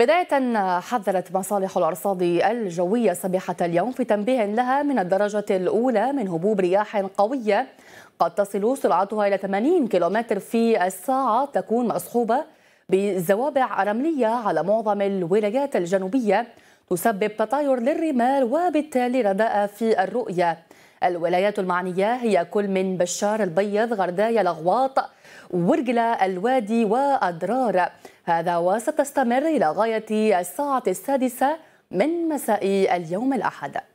بداية حذرت مصالح الأرصاد الجوية صبيحة اليوم في تنبيه لها من الدرجة الأولى من هبوب رياح قوية قد تصل سرعتها إلى 80 كيلومتر في الساعة تكون مصحوبة بزوابع رملية على معظم الولايات الجنوبية تسبب تطاير للرمال وبالتالي رداء في الرؤية الولايات المعنية هي كل من بشار البيض غرداية لغواط ورجلة الوادي وأدرار هذا وستستمر إلى غاية الساعة السادسة من مساء اليوم الأحد